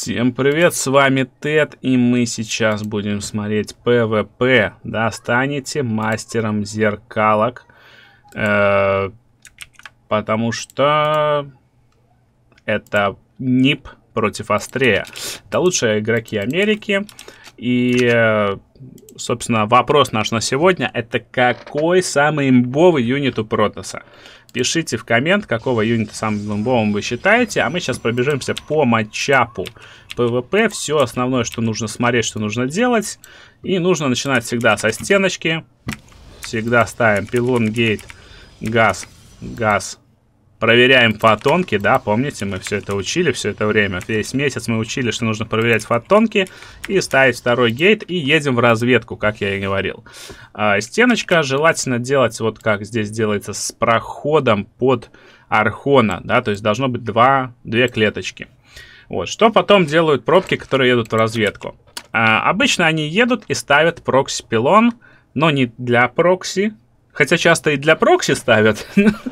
Всем привет, с вами Тед, и мы сейчас будем смотреть ПВП. Да, станете мастером зеркалок, э, потому что это НИП против Астрея. Это лучшие игроки Америки, и э, собственно, вопрос наш на сегодня — это какой самый имбовый юнит у Протоса? Пишите в коммент, какого юнита самым имбовым вы считаете, а мы сейчас пробежимся по матчапу. ПВП, все основное, что нужно смотреть, что нужно делать. И нужно начинать всегда со стеночки. Всегда ставим пилон, гейт, газ, газ, проверяем фотонки, да, помните, мы все это учили все это время. Весь месяц мы учили, что нужно проверять фотонки и ставить второй гейт и едем в разведку, как я и говорил. А, стеночка желательно делать вот как здесь делается с проходом под архона, да, то есть должно быть два, две клеточки. Вот, что потом делают пробки, которые едут в разведку. А, обычно они едут и ставят прокси-пилон, но не для прокси, Хотя часто и для прокси ставят.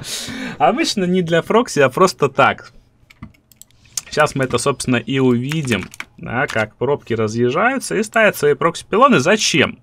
Обычно не для прокси, а просто так. Сейчас мы это, собственно, и увидим. Да, как пробки разъезжаются и ставят свои прокси-пилоны. Зачем? Зачем?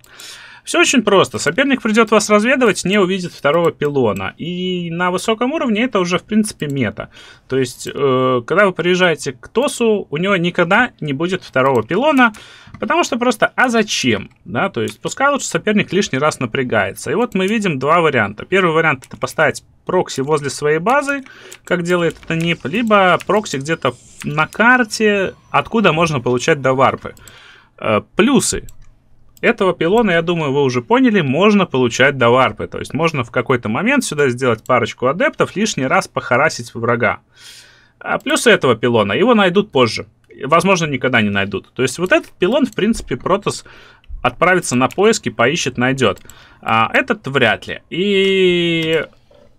Все очень просто. Соперник придет вас разведывать, не увидит второго пилона. И на высоком уровне это уже, в принципе, мета. То есть, э, когда вы приезжаете к ТОСу, у него никогда не будет второго пилона, потому что просто, а зачем? Да, то есть, пускай лучше соперник лишний раз напрягается. И вот мы видим два варианта. Первый вариант это поставить прокси возле своей базы, как делает это НИП, либо прокси где-то на карте, откуда можно получать до варпы. Э, плюсы. Этого пилона, я думаю, вы уже поняли, можно получать до варпы. То есть можно в какой-то момент сюда сделать парочку адептов, лишний раз похарасить врага. А плюс этого пилона, его найдут позже. Возможно, никогда не найдут. То есть вот этот пилон, в принципе, Протас отправится на поиски, поищет, найдет. А этот вряд ли. И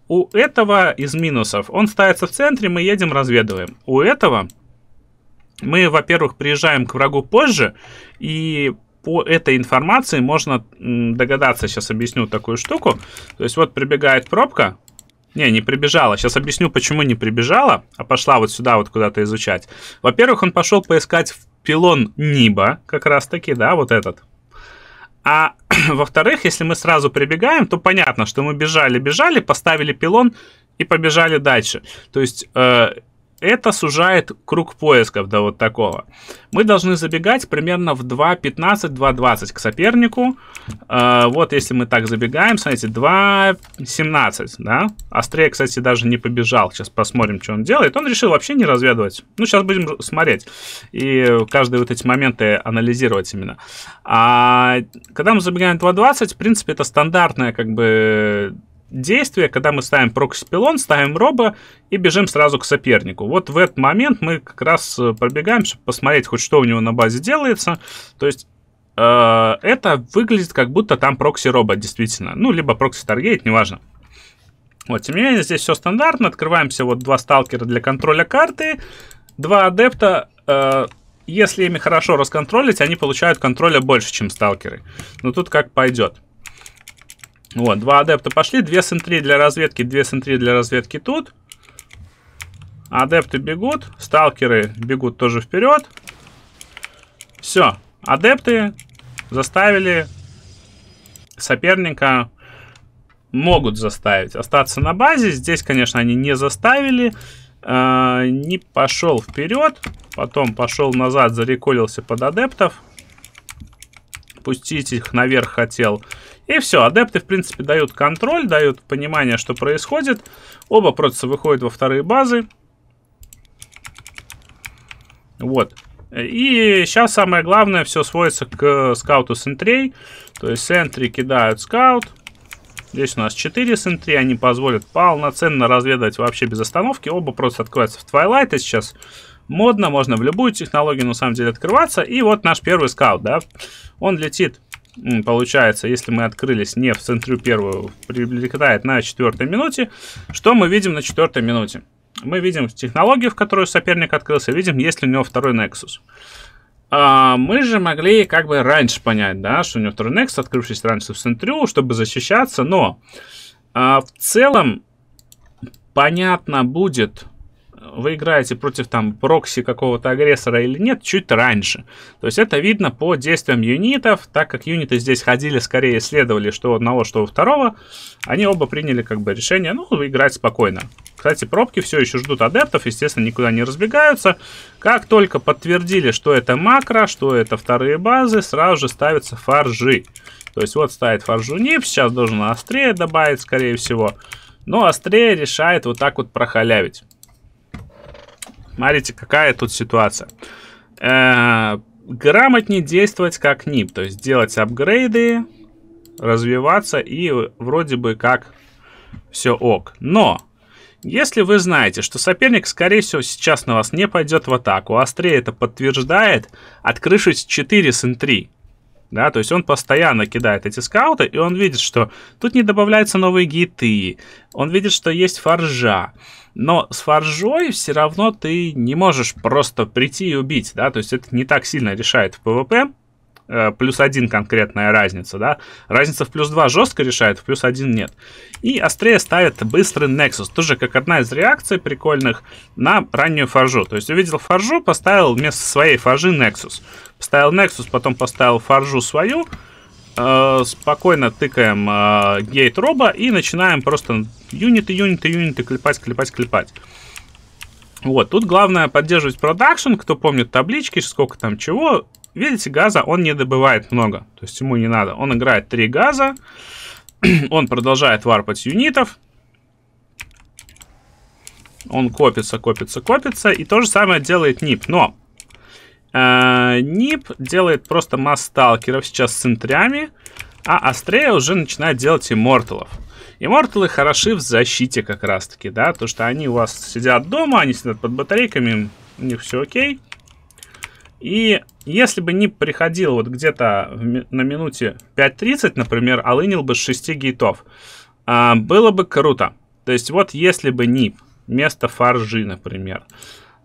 у этого из минусов, он ставится в центре, мы едем разведываем. У этого мы, во-первых, приезжаем к врагу позже, и по этой информации можно догадаться, сейчас объясню такую штуку. То есть вот прибегает пробка, не, не прибежала. Сейчас объясню, почему не прибежала, а пошла вот сюда вот куда-то изучать. Во-первых, он пошел поискать в пилон Ниба, как раз таки, да, вот этот. А во-вторых, если мы сразу прибегаем, то понятно, что мы бежали-бежали, поставили пилон и побежали дальше. То есть э, это сужает круг поисков до вот такого. Мы должны забегать примерно в 2.15-2.20 к сопернику. Э, вот если мы так забегаем, смотрите, 2.17, да? Острее, кстати, даже не побежал. Сейчас посмотрим, что он делает. Он решил вообще не разведывать. Ну, сейчас будем смотреть. И каждый вот эти моменты анализировать именно. А когда мы забегаем 2.20, в принципе, это стандартная как бы действие, когда мы ставим прокси-пилон, ставим робо и бежим сразу к сопернику. Вот в этот момент мы как раз э, пробегаем, чтобы посмотреть хоть что у него на базе делается. То есть э, это выглядит как будто там прокси-робо действительно. Ну, либо прокси-таргет, неважно. Вот, тем не менее, здесь все стандартно. Открываемся вот два сталкера для контроля карты. Два адепта... Э, если ими хорошо расконтролить, они получают контроля больше, чем сталкеры. Но тут как пойдет. Вот, два адепта пошли, две сентри для разведки, две сентри для разведки тут. Адепты бегут, сталкеры бегут тоже вперед. Все, адепты заставили соперника, могут заставить остаться на базе. Здесь, конечно, они не заставили, э, не пошел вперед, потом пошел назад, зареколился под адептов пустить их наверх хотел. И все, адепты, в принципе, дают контроль, дают понимание, что происходит. Оба просто выходят во вторые базы. Вот. И сейчас самое главное, все сводится к э, скауту сентрей. То есть сентри кидают скаут. Здесь у нас 4 сентри, они позволят полноценно разведать вообще без остановки. Оба просто откроются в и сейчас модно, можно в любую технологию на самом деле открываться. И вот наш первый скаут, да, он летит, получается, если мы открылись не в центру первую, прилетает на четвертой минуте. Что мы видим на четвертой минуте? Мы видим технологию, в которую соперник открылся, видим, есть ли у него второй Nexus. А мы же могли как бы раньше понять, да, что у него второй Nexus, открывшись раньше в центрю, чтобы защищаться, но а, в целом понятно будет, вы играете против там прокси какого-то агрессора или нет, чуть раньше. То есть это видно по действиям юнитов, так как юниты здесь ходили, скорее следовали что одного, что у второго, они оба приняли как бы решение, ну, играть спокойно. Кстати, пробки все еще ждут адептов, естественно, никуда не разбегаются. Как только подтвердили, что это макро, что это вторые базы, сразу же ставятся фаржи. То есть вот ставит фаржу НИП, сейчас должен острее добавить, скорее всего. Но острее решает вот так вот прохалявить. Смотрите, какая тут ситуация. Э, грамотнее действовать как НИП, то есть делать апгрейды, развиваться и вроде бы как все ок. Но если вы знаете, что соперник, скорее всего, сейчас на вас не пойдет в атаку, Астрей это подтверждает, открывшись 4 с Н3 да, то есть он постоянно кидает эти скауты, и он видит, что тут не добавляются новые гиты, он видит, что есть фаржа, но с фаржой все равно ты не можешь просто прийти и убить, да, то есть это не так сильно решает в ПВП, Э, плюс один конкретная разница, да. Разница в плюс два жестко решает, в плюс один нет. И острее ставит быстрый Nexus, тоже как одна из реакций прикольных на раннюю фаржу. То есть увидел фаржу, поставил вместо своей фаржи Nexus. Поставил Nexus, потом поставил фаржу свою, э, спокойно тыкаем э, гейт роба и начинаем просто юниты, юниты, юниты клепать, клепать, клепать. Вот, тут главное поддерживать продакшн, кто помнит таблички, сколько там чего, Видите, газа он не добывает много, то есть ему не надо. Он играет 3 газа, он продолжает варпать юнитов, он копится, копится, копится, и то же самое делает НИП, но э, НИП делает просто масс сталкеров сейчас с центрями, а Астрея уже начинает делать имморталов. Имморталы хороши в защите как раз-таки, да, то что они у вас сидят дома, они сидят под батарейками, у них все окей. И если бы не приходил вот где-то на минуте 5.30, например, а лынил бы с 6 гейтов, а, было бы круто. То есть вот если бы НИП вместо фаржи, например,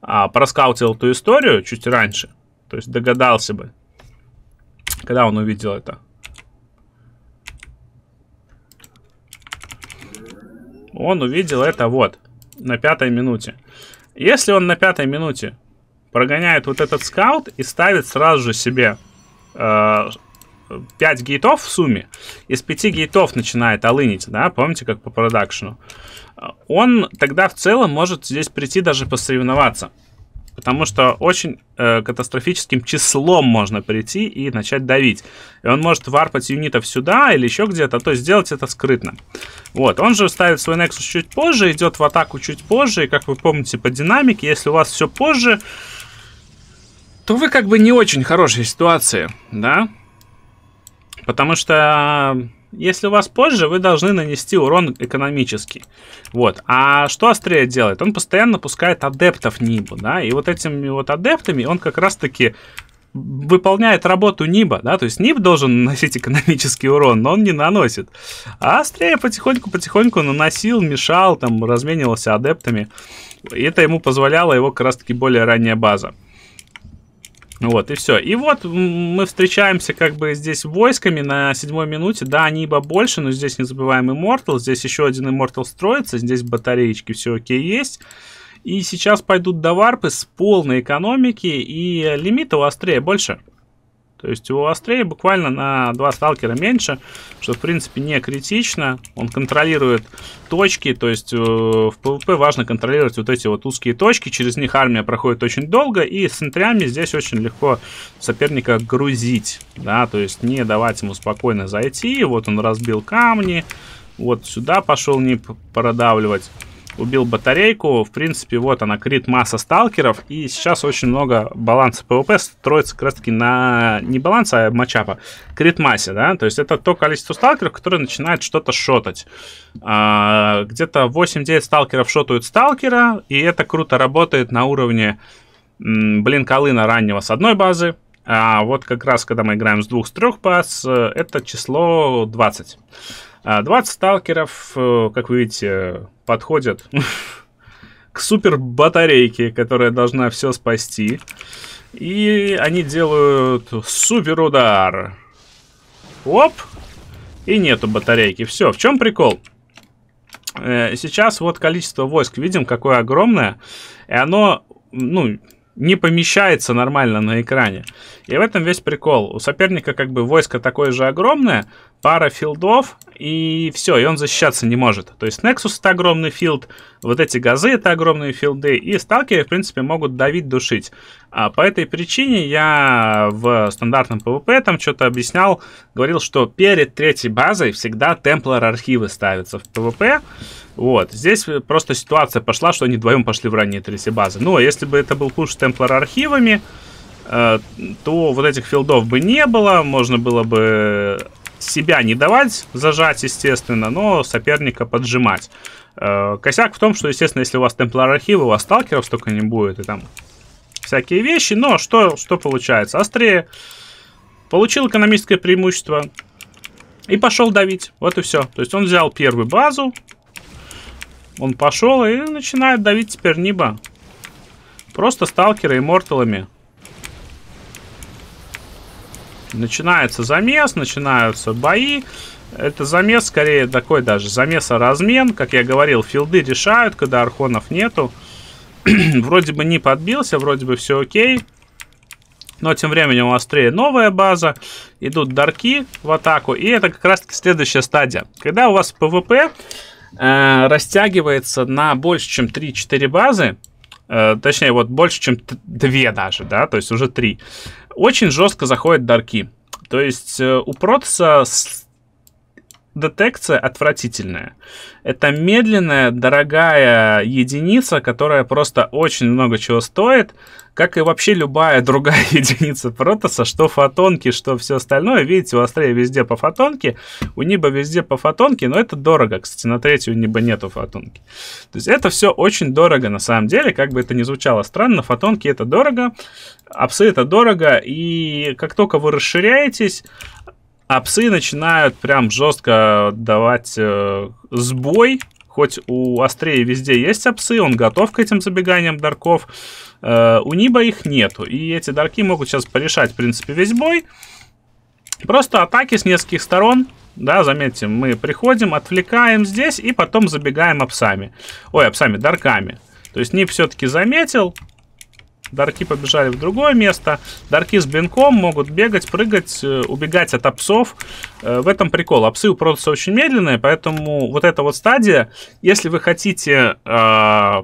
а, проскаутил эту историю чуть раньше, то есть догадался бы, когда он увидел это. Он увидел это вот, на пятой минуте. Если он на пятой минуте прогоняет вот этот скаут и ставит сразу же себе э, 5 гейтов в сумме. Из 5 гейтов начинает алынить, да, помните, как по продакшну. Э, он тогда в целом может здесь прийти даже посоревноваться. Потому что очень э, катастрофическим числом можно прийти и начать давить. И он может варпать юнитов сюда или еще где-то, а то сделать это скрытно. Вот, он же ставит свой Nexus чуть позже, идет в атаку чуть позже. И как вы помните по динамике, если у вас все позже, то вы как бы не очень хорошей ситуации, да? Потому что если у вас позже, вы должны нанести урон экономический. Вот. А что Астрея делает? Он постоянно пускает адептов Нибу, да? И вот этими вот адептами он как раз-таки выполняет работу Ниба, да, то есть Ниб должен наносить экономический урон, но он не наносит. А Астрия потихоньку-потихоньку наносил, мешал, там, разменивался адептами. И это ему позволяло его как раз-таки более ранняя база. Ну вот, и все. И вот мы встречаемся как бы здесь войсками на седьмой минуте. Да, они ибо больше, но здесь не забываем Immortal. Здесь еще один Immortal строится. Здесь батареечки все окей есть. И сейчас пойдут до варпы с полной экономики. И лимита у Астрия больше. То есть его острее буквально на два сталкера меньше, что в принципе не критично. Он контролирует точки, то есть э, в PvP важно контролировать вот эти вот узкие точки, через них армия проходит очень долго, и с центрями здесь очень легко соперника грузить, да, то есть не давать ему спокойно зайти. Вот он разбил камни, вот сюда пошел не продавливать убил батарейку. В принципе, вот она, крит масса сталкеров. И сейчас очень много баланса ПВП строится как раз таки на... Не баланса, а матчапа. Крит массе, да? То есть это то количество сталкеров, которые начинают что-то шотать. А, где-то 8-9 сталкеров шотают сталкера, и это круто работает на уровне блин, колына раннего с одной базы, а вот как раз, когда мы играем с двух, с трех баз, э, это число 20. 20 а, сталкеров, э, как вы видите, подходит к супер батарейке, которая должна все спасти. И они делают супер удар. Оп! И нету батарейки. Все, в чем прикол? Э, сейчас вот количество войск, видим, какое огромное. И оно, ну, не помещается нормально на экране. И в этом весь прикол. У соперника как бы войско такое же огромное, пара филдов, и все, и он защищаться не может. То есть Nexus это огромный филд, вот эти газы это огромные филды, и сталкеры, в принципе, могут давить, душить. А по этой причине я в стандартном PvP там что-то объяснял, говорил, что перед третьей базой всегда темплар архивы ставятся в PvP. Вот, здесь просто ситуация пошла, что они вдвоем пошли в ранние третьей базы. Но ну, а если бы это был пуш с темплар архивами, э, то вот этих филдов бы не было, можно было бы себя не давать, зажать, естественно, но соперника поджимать. Э, косяк в том, что, естественно, если у вас темплар Архивы, у вас сталкеров столько не будет, и там всякие вещи, но что, что получается? Острее получил экономическое преимущество и пошел давить. Вот и все. То есть он взял первую базу, он пошел и начинает давить теперь Ниба. Просто сталкеры и морталами. Начинается замес, начинаются бои. Это замес скорее такой даже Замеса размен, Как я говорил, филды решают, когда архонов нету. вроде бы не подбился, вроде бы все окей. Но тем временем у Астрее новая база. Идут дарки в атаку. И это как раз таки следующая стадия. Когда у вас ПВП э, растягивается на больше, чем 3-4 базы, э, точнее, вот больше, чем 2 даже, да, то есть уже 3, очень жестко заходят дарки. То есть э, у Протаса детекция отвратительная. Это медленная, дорогая единица, которая просто очень много чего стоит, как и вообще любая другая единица протоса, что фотонки, что все остальное. Видите, у Астрея везде по фотонке, у Ниба везде по фотонке, но это дорого. Кстати, на третью Ниба нету фотонки. То есть это все очень дорого на самом деле, как бы это ни звучало странно, фотонки это дорого, апсы это дорого, и как только вы расширяетесь, а псы начинают прям жестко давать э, сбой. Хоть у Острее везде есть апсы, он готов к этим забеганиям дарков. Э, у Ниба их нету. И эти дарки могут сейчас порешать, в принципе, весь бой. Просто атаки с нескольких сторон. Да, заметьте, мы приходим, отвлекаем здесь и потом забегаем апсами. Ой, апсами, дарками. То есть НИБ все-таки заметил, Дарки побежали в другое место. Дарки с блинком могут бегать, прыгать, э, убегать от опсов. Э, в этом прикол. Опсы псы упродутся очень медленные, поэтому вот эта вот стадия, если вы хотите, а,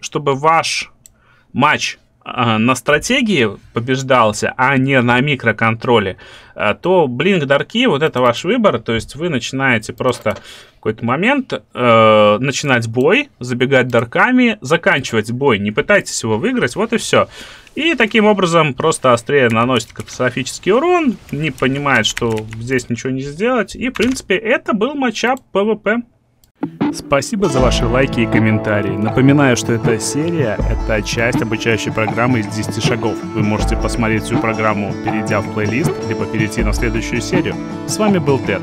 чтобы ваш матч а, на стратегии побеждался, а не на микроконтроле, а, то Blink Дарки, вот это ваш выбор, то есть вы начинаете просто в какой-то момент э, начинать бой, забегать дарками, заканчивать бой, не пытайтесь его выиграть, вот и все. И таким образом просто острее наносит катастрофический урон, не понимает, что здесь ничего не сделать, и в принципе это был матчап ПВП. Спасибо за ваши лайки и комментарии. Напоминаю, что эта серия — это часть обучающей программы из 10 шагов. Вы можете посмотреть всю программу, перейдя в плейлист, либо перейти на следующую серию. С вами был Тед.